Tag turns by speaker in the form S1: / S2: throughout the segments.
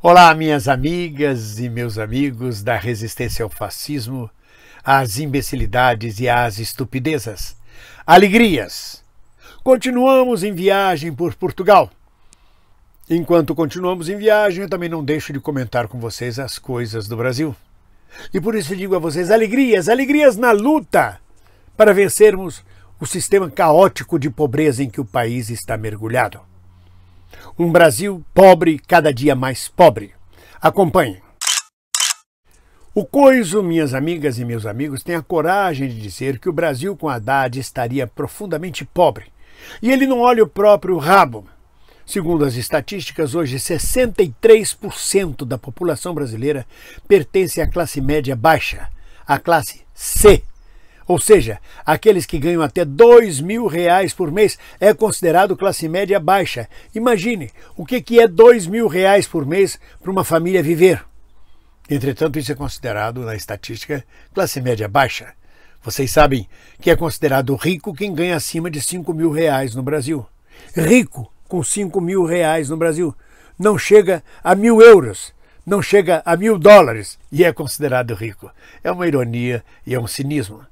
S1: Olá, minhas amigas e meus amigos da resistência ao fascismo, às imbecilidades e às estupidezas. Alegrias! Continuamos em viagem por Portugal. Enquanto continuamos em viagem, eu também não deixo de comentar com vocês as coisas do Brasil. E por isso digo a vocês: alegrias, alegrias na luta para vencermos o sistema caótico de pobreza em que o país está mergulhado. Um Brasil pobre, cada dia mais pobre. Acompanhe. O Coiso, minhas amigas e meus amigos, tem a coragem de dizer que o Brasil com Haddad estaria profundamente pobre. E ele não olha o próprio rabo. Segundo as estatísticas, hoje 63% da população brasileira pertence à classe média baixa, à classe C ou seja, aqueles que ganham até dois mil reais por mês é considerado classe média baixa. Imagine o que, que é dois mil reais por mês para uma família viver. Entretanto, isso é considerado, na estatística, classe média baixa. Vocês sabem que é considerado rico quem ganha acima de cinco mil reais no Brasil. Rico com cinco mil reais no Brasil não chega a mil euros não chega a mil dólares e é considerado rico. É uma ironia e é um cinismo.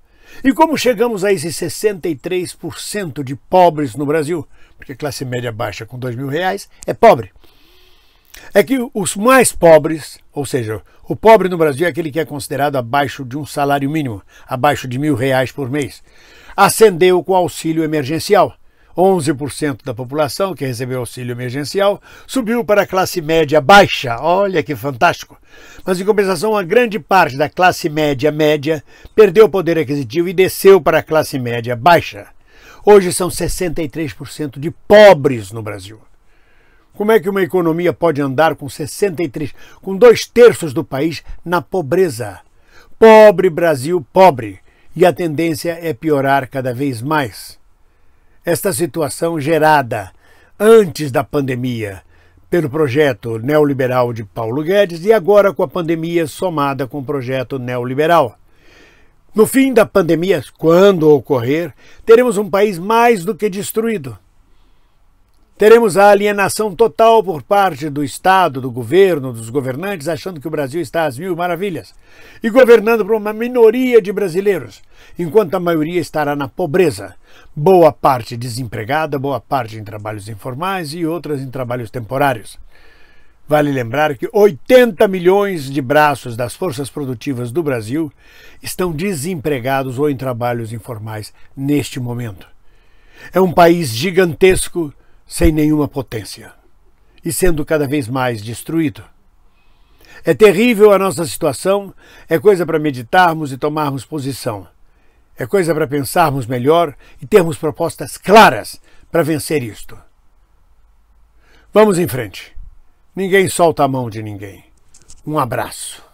S1: E como chegamos a esses 63% de pobres no Brasil? Porque classe média baixa com dois mil reais é pobre. É que os mais pobres, ou seja, o pobre no Brasil é aquele que é considerado abaixo de um salário mínimo, abaixo de mil reais por mês, ascendeu com auxílio emergencial, 11% da população que recebeu auxílio emergencial subiu para a classe média baixa. Olha que fantástico! Mas, em compensação, uma grande parte da classe média média perdeu o poder aquisitivo e desceu para a classe média baixa. Hoje são 63% de pobres no Brasil. Como é que uma economia pode andar com 63, com dois terços do país na pobreza? Pobre Brasil, pobre. E a tendência é piorar cada vez mais esta situação gerada antes da pandemia pelo projeto neoliberal de Paulo Guedes e agora com a pandemia somada com o projeto neoliberal. No fim da pandemia, quando ocorrer, teremos um país mais do que destruído Teremos a alienação total por parte do Estado, do governo, dos governantes, achando que o Brasil está às mil maravilhas e governando para uma minoria de brasileiros, enquanto a maioria estará na pobreza. Boa parte desempregada, boa parte em trabalhos informais e outras em trabalhos temporários. Vale lembrar que 80 milhões de braços das forças produtivas do Brasil estão desempregados ou em trabalhos informais neste momento. É um país gigantesco sem nenhuma potência e sendo cada vez mais destruído. É terrível a nossa situação, é coisa para meditarmos e tomarmos posição, é coisa para pensarmos melhor e termos propostas claras para vencer isto. Vamos em frente. Ninguém solta a mão de ninguém. Um abraço.